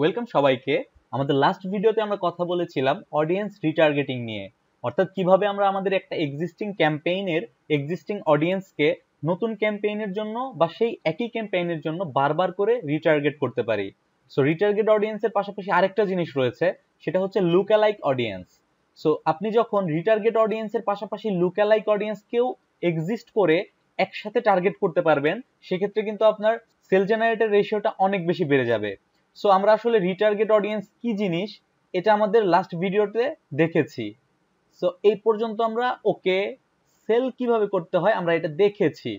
welcome সবাইকে আমাদের last ভিডিওতে আমরা কথা বলেছিলাম অডিয়েন্স রিটার্গেটিং নিয়ে অর্থাৎ কিভাবে আমরা আমাদের একটা এক্সিস্টিং ক্যাম্পেইনের এক্সিস্টিং অডিয়েন্সকে নতুন ক্যাম্পেইনের জন্য বা সেই একই ক্যাম্পেইনের জন্য বারবার করে রিটার্গেট করতে পারি সো রিটার্গেট অডিয়েন্সের পাশাপাশি আরেকটা জিনিস রয়েছে সেটা হচ্ছে লুকালাইক অডিয়েন্স সো আপনি যখন রিটার্গেট অডিয়েন্সের পাশাপাশি লুকালাইক অডিয়েন্সকেও এক্সিস্ট করে একসাথে টার্গেট করতে পারবেন সেক্ষেত্রে কিন্তু আপনার সেল জেনারেটের রেশিওটা অনেক বেশি বেড়ে যাবে সো আমরা আসলে রিটার্গেট অডিয়েন্স কি জিনিস এটা আমাদের লাস্ট ভিডিওতে দেখেছি সো এই পর্যন্ত আমরা ওকে সেল কিভাবে করতে হয় আমরা এটা দেখেছি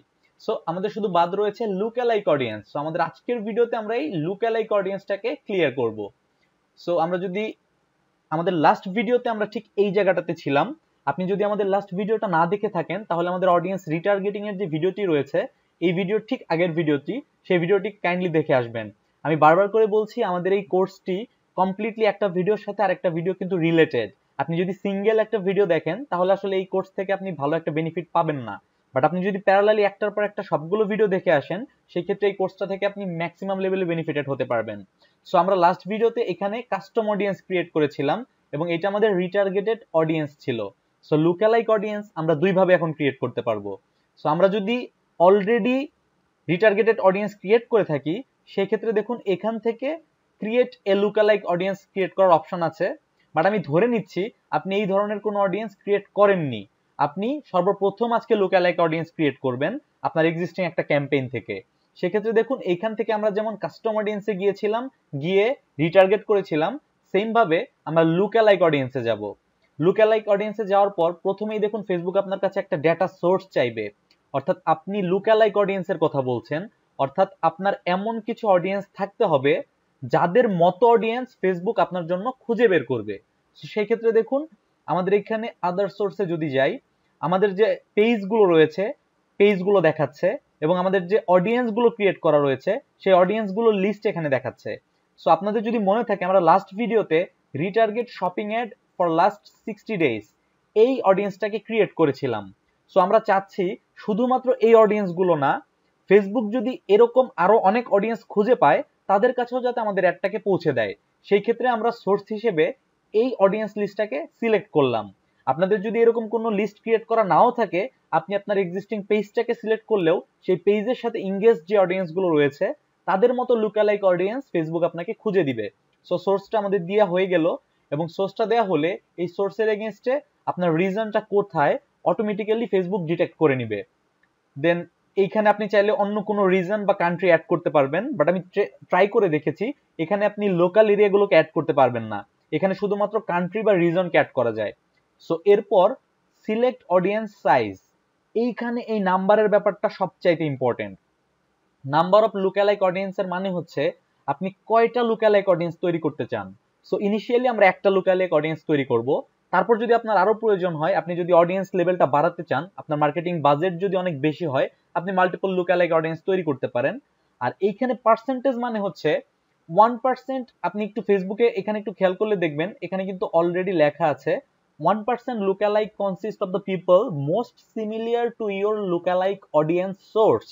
সো আমাদের শুধু বাদ রয়েছে লুক অ্যালাইক অডিয়েন্স সো আমাদের আজকের ভিডিওতে আমরা এই লুক অ্যালাইক অডিয়েন্সটাকে ক্লিয়ার করব সো আমরা যদি আমাদের লাস্ট ভিডিওতে আমরা ঠিক এই জায়গাটাতে ছিলাম আপনি যদি আমাদের লাস্ট ভিডিওটা না দেখে থাকেন তাহলে আমাদের অডিয়েন্স রিটার্গেটিং এর যে ভিডিওটি রয়েছে এই ভিডিওর ঠিক আগের ভিডিওটি সেই ভিডিওটি কাইন্ডলি দেখে আসবেন আমি বারবার করে বলছি আমাদের এই কোর্সটি কমপ্লিটলি একটা ভিডিওর সাথে আর একটা ভিডিও কিন্তু রিলেটেড আপনি যদি সিঙ্গেল একটা ভিডিও দেখেন তাহলে আসলে এই কোর্স থেকে আপনি ভালো একটা বেনিফিট পাবেন না বাট আপনি যদি প্যারালালি একটার পর একটা সবগুলো ভিডিও দেখে আসেন সেই ক্ষেত্রে এই কোর্সটা থেকে আপনি ম্যাক্সিমাম লেভেলে বেনিফিটেড হতে পারবেন সো আমরা লাস্ট ভিডিওতে এখানে কাস্টম অডিয়েন্স ক্রিয়েট করেছিলাম এবং এটা আমাদের রিটার্গেটেড অডিয়েন্স ছিল সো লুকালাইক অডিয়েন্স আমরা দুইভাবে এখন ক্রিয়েট করতে পারবো সো আমরা যদি অলরেডি রিটার্গেটেড অডিয়েন্স ক্রিয়েট করে থাকি সেক্ষেত্রে দেখুন এখান থেকে create A lookalike audience create করার অপশন আছে বাট আমি ধরে নিচ্ছি আপনি এই ধরনের কোনো অডিয়েন্স ক্রিয়েট করেননি আপনি সর্বপ্রথম আজকে লুকালাইক অডিয়েন্স ক্রিয়েট করবেন আপনার এক্সিস্টিং একটা ক্যাম্পেইন থেকে সেক্ষেত্রে দেখুন এখান থেকে আমরা যেমন কাস্টম অডিয়েন্সে গিয়েছিলাম গিয়ে রিটার্গেট করেছিলাম সেমভাবে আমরা লুকালাইক অডিয়েন্সে যাব লুকালাইক অডিয়েন্সে যাওয়ার পর প্রথমেই দেখুন ফেসবুক আপনার কাছে একটা ডেটা সোর্স চাইবে অর্থাৎ আপনি লুকালাইক অডিয়েন্সের কথা বলছেন অর্থাৎ আপনার এমন কিছু অডিয়েন্স থাকতে হবে যাদের মতো অডিয়েন্স ফেসবুক আপনার জন্য খুঁজে বের করবে সেই ক্ষেত্রে দেখুন আমাদের এখানে আদার সোর্সে যদি যাই আমাদের যে পেজগুলো রয়েছে পেজগুলো দেখাচ্ছে এবং আমাদের যে অডিয়েন্সগুলো ক্রিয়েট করা রয়েছে সেই অডিয়েন্সগুলো লিস্ট এখানে দেখাচ্ছে সো আপনাদের যদি মনে থাকে আমরা লাস্ট ভিডিওতে retarget shopping ad for last sixty days এই অডিয়েন্সটাকে ক্রিয়েট করেছিলাম সো আমরা চাচ্ছি শুধুমাত্র এই অডিয়েন্সগুলো না ফেসবুক যদি এরকম আরো অনেক অডিয়েন্স খুঁজে পায় তাদের কাছেও যাতে আমাদের অ্যাডটাকে পৌঁছে দেয় সেই ক্ষেত্রে আমরা সোর্স হিসেবে এই অডিয়েন্স লিস্টটাকে সিলেক্ট করলাম আপনাদের যদি এরকম কোনো লিস্ট ক্রিয়েট করা নাও থাকে আপনি আপনার এক্সিস্টিং পেজটাকে সিলেক্ট করলেও সেই পেজের সাথে ইংগেজ যে অডিয়েন্সগুলো রয়েছে তাদের মতো লুকালাইক অডিয়েন্স ফেসবুক আপনাকে খুঁজে দিবে সো সোর্সটা আমাদের দেওয়া হয়ে গেল এবং সোর্সটা দেওয়া হলে এই সোর্সের এগেনস্টে আপনার রিজনটা কোথায় অটোমেটিক্যালি ফেসবুক ডিটেক্ট করে নিবে দেন এইখানে আপনি চাইলে অন্য কোনো রিজন বা কান্ট্রি অ্যাড করতে পারবেন বাট আমি ট্রাই করে দেখেছি এখানে আপনি লোকাল এরিয়াগুলোকে অ্যাড করতে পারবেন না এখানে শুধুমাত্র কান্ট্রি বা রিজনকে অ্যাড করা যায় সো এরপর সিলেক্ট অডিয়েন্স সাইজ এইখানে এই নাম্বারের ব্যাপারটা সবচাইতে ইম্পর্টেন্ট নাম্বার অফ লোকালাইক অডিয়েন্সের মানে হচ্ছে আপনি কয়টা লোকালাইক অডিয়েন্স তৈরি করতে চান সো ইনিশিয়ালি আমরা একটা লোকালাইক অডিয়েন্স তৈরি করব তারপর যদি আপনার আরো প্রয়োজন হয় আপনি যদি অডিয়েন্স লেভেলটা বাড়াতে চান আপনার মার্কেটিং বাজেট যদি অনেক বেশি হয় আপনি মাল্টিপল লোকালাইক অডিয়েন্স তৈরি করতে পারেন আর এইখানে পার্সেন্টেজ মানে হচ্ছে ওয়ান পার্সেন্ট আপনি একটু ফেসবুকে এখানে একটু খেয়াল করলে দেখবেন এখানে কিন্তু অলরেডি লেখা আছে one percent lookalike consist of the people most similar to your lookalike audience source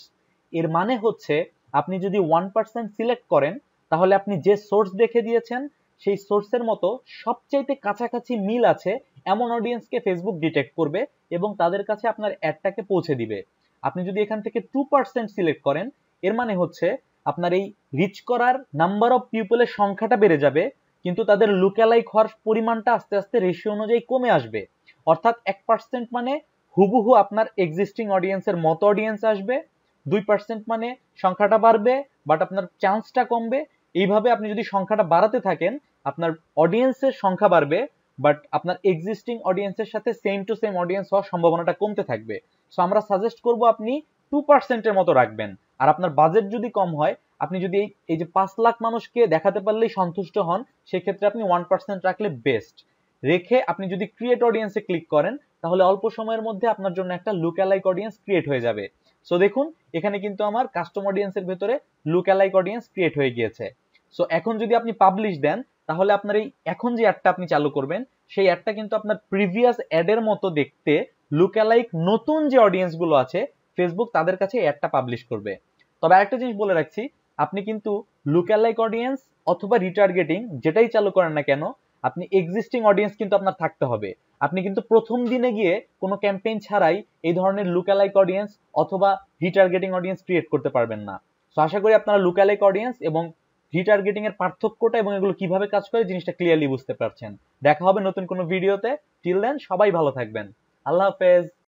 এর মানে হচ্ছে আপনি যদি ওয়ান পার্সেন্ট সিলেক্ট করেন তাহলে আপনি যে সোর্স দেখে দিয়েছেন সেই সোর্সের মতো সবচাইতে কাছাকাছি মিল আছে এমন অডিয়েন্সকে ফেসবুক ডিটেক্ট করবে এবং তাদের কাছে আপনার অ্যাডটাকে পৌঁছে দিবে আপনি যদি এখান থেকে টু পার্সেন্ট সিলেক্ট করেন এর মানে হচ্ছে আপনার এই রিচ করার নাম্বার অফ পিপলের সংখ্যাটা বেড়ে যাবে কিন্তু তাদের লুকালাইক হওয়ার পরিমাণটা আস্তে আস্তে রেশিও অনুযায়ী কমে আসবে অর্থাৎ এক পার্সেন্ট মানে হুবহু আপনার এক্সিস্টিং অডিয়েন্সের মতো অডিয়েন্স আসবে দুই পার্সেন্ট মানে সংখ্যাটা বাড়বে বাট আপনার চান্সটা কমবে এইভাবে আপনি যদি সংখ্যাটা বাড়াতে থাকেন আপনার অডিয়েন্সের সংখ্যা বাড়বে বাট আপনার এক্সিস্টিং অডিয়েন্সের সাথে সেম টু সেম অডিয়েন্স হওয়ার সম্ভাবনাটা কমতে থাকবে সো আমরা সাজেস্ট করব আপনি টু পার্সেন্টের মতো রাখবেন আর আপনার বাজেট যদি কম হয় আপনি যদি এই যে পাঁচ লাখ মানুষকে দেখাতে পারলেই সন্তুষ্ট হন সেক্ষেত্রে আপনি ওয়ান পার্সেন্ট রাখলে বেস্ট রেখে আপনি যদি ক্রিয়েট অডিয়েন্সে ক্লিক করেন তাহলে অল্প সময়ের মধ্যে আপনার জন্য একটা লুক অ্যালাইক অডিয়েন্স ক্রিয়েট হয়ে যাবে সো দেখুন এখানে কিন্তু আমার কাস্টম অডিয়েন্সের ভেতরে লুক অ্যালাইক অডিয়েন্স ক্রিয়েট হয়ে গিয়েছে সো এখন যদি আপনি পাবলিশ দেন তাহলে আপনার এই এখন যে অ্যাডটা আপনি চালু করবেন সেই অ্যাডটা কিন্তু আপনার প্রিভিয়াস অ্যাডের মতো দেখতে লুকালাইক নতুন যে অডিয়েন্সগুলো আছে ফেসবুক তাদের কাছে অ্যাডটা পাবলিশ করবে তবে আরেকটা জিনিস বলে রাখছি আপনি কিন্তু লুকালাইক অডিয়েন্স অথবা রিটার্গেটিং যেটাই চালু করেন না কেন আপনি এক্সিস্টিং অডিয়েন্স কিন্তু আপনার থাকতে হবে আপনি কিন্তু প্রথম দিনে গিয়ে কোনো ক্যাম্পেইন ছাড়াই এই ধরনের লুকালাইক অডিয়েন্স অথবা রিটার্গেটিং অডিয়েন্স ক্রিয়েট করতে পারবেন না সো আশা করি আপনারা লুকালাইক অডিয়েন্স এবং রিটার্গেটিং এর পার্থক্যটা এবং এগুলো কিভাবে কাজ করে জিনিসটা ক্লিয়ারলি বুঝতে পারছেন দেখা হবে নতুন কোনো ভিডিওতে টিল দেন সবাই ভালো থাকবেন আল্লাহ হাফেজ